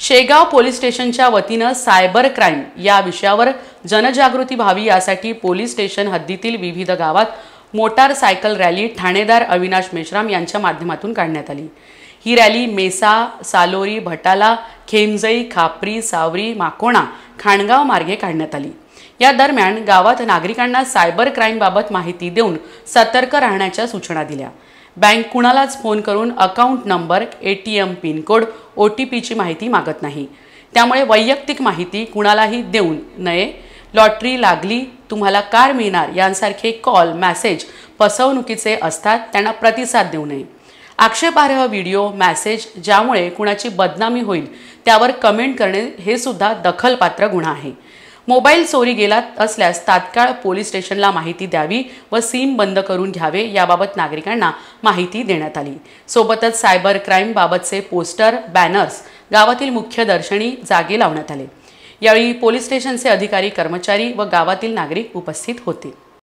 Shegaon police स्टेशनच्या वतीनं cyber crime या विषयावर जनजागृती व्हावी यासाठी पोलीस स्टेशन हद्दीतील विविध गावात मोटार सायकल रॅली ठाणेदार अविनाश मेश्राम यांच्या माध्यमातून काढण्यात आली ही रॅली मेसा सालोरी भटाला खेमजई खापरी सावरी माकोणा खाणगाव मार्गे काढण्यात आली या दरम्यान गावात नागरिकांना सायबर क्राईमबाबत माहिती देऊन सतर्क राहण्याच्या सूचना दिल्या बँक कुणालाच फोन करून account number A T M pin code O T पीची माहिती मागत नाही त्यामुळे वैयक्तिक माहिती कुणालाही देऊ नये लॉटरी लागली तुम्हाला कार मिळणार यांसारखे कॉल मॅसेज फसवणुकीचे असतात त्यांना प्रतिसाद देऊ नये आक्षेपार्ह व्हिडिओ मॅसेज ज्यामुळे कुणाची बदनामी होईल त्यावर कमेंट करणे हे सुद्धा दखलपात्र गुन्हा आहे मोबाईल चोरी गेला असल्यास तात्काळ पोलीस स्टेशनला माहिती द्यावी व सिम बंद करून घ्यावे याबाबत नागरिकांना माहिती देण्यात आली सोबतच सायबर क्राईमबाबतचे पोस्टर बॅनर्स गावातील मुख्य दर्शनी जागे लावण्यात आले यावेळी पोलीस स्टेशनचे अधिकारी कर्मचारी व गावातील नागरिक उपस्थित होते